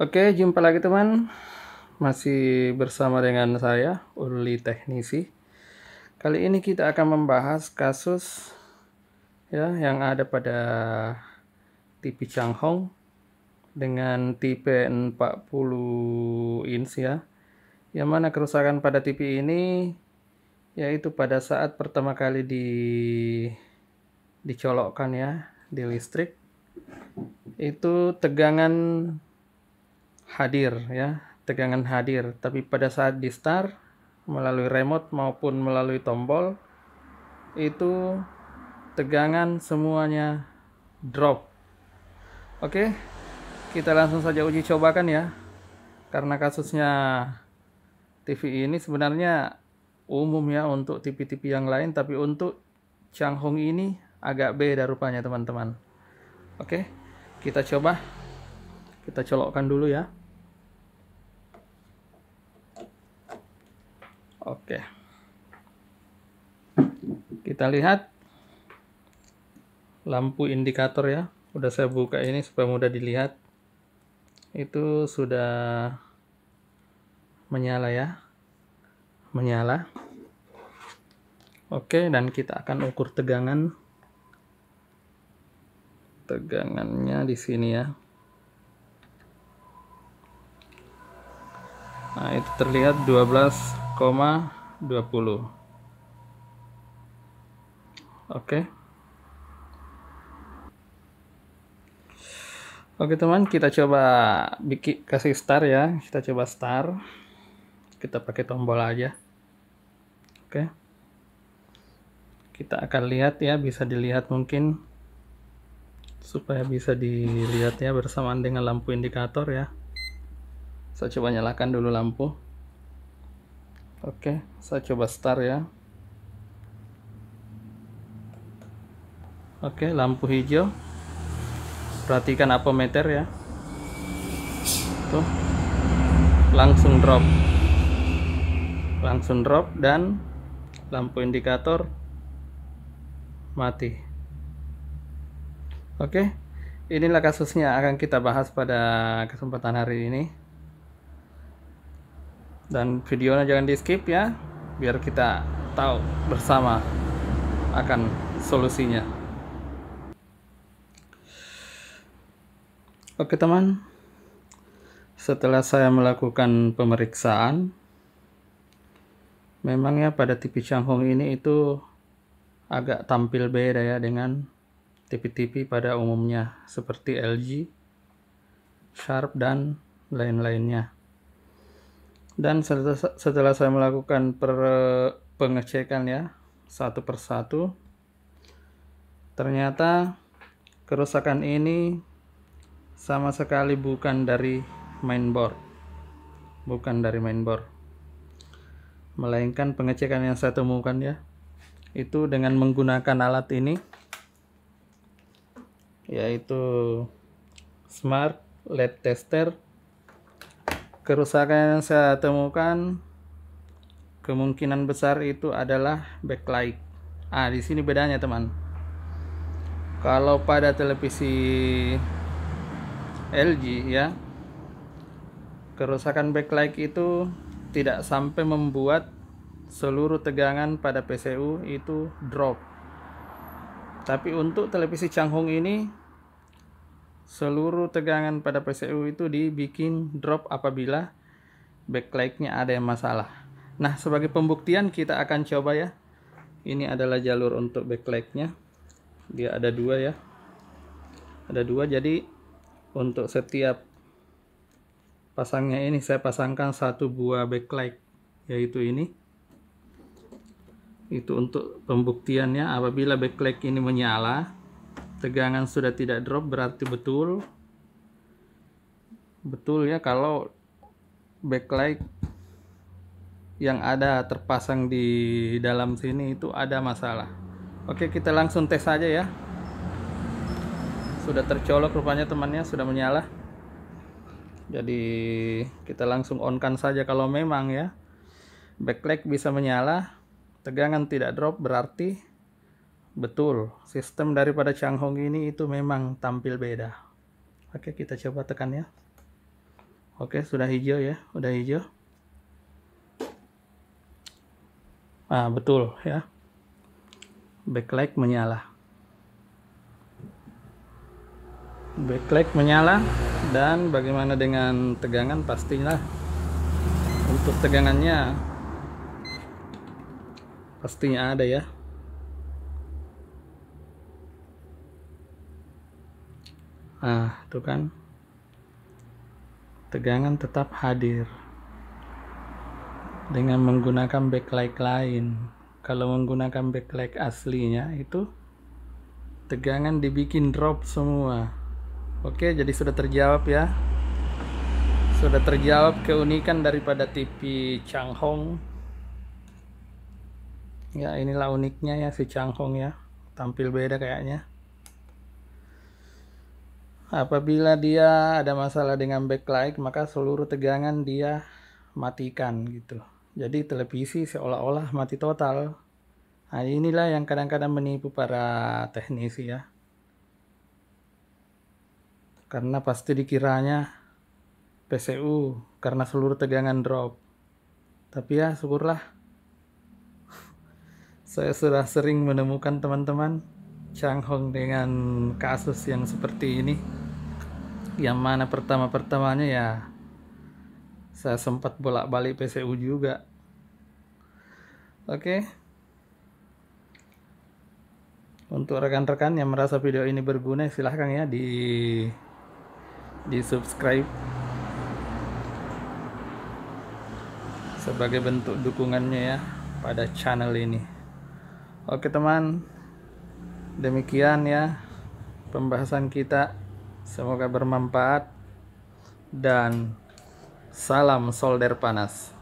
Oke, jumpa lagi teman. Masih bersama dengan saya, Uli Teknisi. Kali ini kita akan membahas kasus ya yang ada pada TV Changhong dengan tipe 40 inch ya. Yang mana kerusakan pada TV ini yaitu pada saat pertama kali di dicolokkan ya di listrik itu tegangan hadir ya, tegangan hadir. Tapi pada saat di start melalui remote maupun melalui tombol itu tegangan semuanya drop. Oke, kita langsung saja uji cobakan ya. Karena kasusnya TV ini sebenarnya umum ya untuk TV-TV yang lain, tapi untuk Changhong ini agak beda rupanya teman-teman. Oke, kita coba. Kita colokkan dulu ya. Oke. Kita lihat lampu indikator ya. Udah saya buka ini supaya mudah dilihat. Itu sudah menyala ya. Menyala. Oke, dan kita akan ukur tegangan. Tegangannya di sini ya. Nah, itu terlihat 20. Oke. Oke teman, kita coba bikin kasih start ya. Kita coba start. Kita pakai tombol aja. Oke. Kita akan lihat ya, bisa dilihat mungkin supaya bisa dilihat ya bersamaan dengan lampu indikator ya. Saya coba nyalakan dulu lampu. Oke, saya coba start ya. Oke, lampu hijau. Perhatikan apometer ya. Tuh. Langsung drop. Langsung drop dan lampu indikator mati. Oke. Inilah kasusnya akan kita bahas pada kesempatan hari ini dan videonya jangan di skip ya biar kita tahu bersama akan solusinya oke teman setelah saya melakukan pemeriksaan memangnya pada TV Changhong ini itu agak tampil beda ya dengan TV-TV pada umumnya seperti LG, Sharp dan lain-lainnya dan setelah saya melakukan per pengecekan ya satu persatu ternyata kerusakan ini sama sekali bukan dari mainboard bukan dari mainboard melainkan pengecekan yang saya temukan ya itu dengan menggunakan alat ini yaitu smart led tester kerusakan yang saya temukan kemungkinan besar itu adalah backlight. Ah, di sini bedanya, teman. Kalau pada televisi LG ya, kerusakan backlight itu tidak sampai membuat seluruh tegangan pada PCU itu drop. Tapi untuk televisi Changhong ini seluruh tegangan pada PCU itu dibikin drop apabila backlightnya ada yang masalah nah sebagai pembuktian kita akan coba ya ini adalah jalur untuk backlightnya dia ada dua ya ada dua jadi untuk setiap pasangnya ini saya pasangkan satu buah backlight yaitu ini itu untuk pembuktiannya apabila backlight ini menyala tegangan sudah tidak drop berarti betul betul ya kalau backlight yang ada terpasang di dalam sini itu ada masalah oke kita langsung tes aja ya sudah tercolok rupanya temannya sudah menyala jadi kita langsung on kan saja kalau memang ya backlight bisa menyala tegangan tidak drop berarti Betul, sistem daripada Changhong ini itu memang tampil beda. Oke, kita coba tekan ya. Oke, sudah hijau ya, sudah hijau. Ah, betul ya. Backlight menyala. Backlight menyala dan bagaimana dengan tegangan pastinya untuk tegangannya pastinya ada ya ah tuh kan tegangan tetap hadir dengan menggunakan backlight lain kalau menggunakan backlight aslinya itu tegangan dibikin drop semua oke jadi sudah terjawab ya sudah terjawab keunikan daripada TV Changhong ya inilah uniknya ya si Changhong ya tampil beda kayaknya Apabila dia ada masalah dengan backlight, maka seluruh tegangan dia matikan gitu. Jadi televisi seolah-olah mati total. Nah, inilah yang kadang-kadang menipu para teknisi ya. Karena pasti dikiranya PCU karena seluruh tegangan drop. Tapi ya syukurlah. Saya sudah sering menemukan teman-teman Changhong dengan kasus yang seperti ini yang mana pertama-pertamanya ya saya sempat bolak-balik PCU juga. Oke. Untuk rekan-rekan yang merasa video ini berguna silahkan ya di di subscribe sebagai bentuk dukungannya ya pada channel ini. Oke teman, demikian ya pembahasan kita Semoga bermanfaat dan salam solder panas.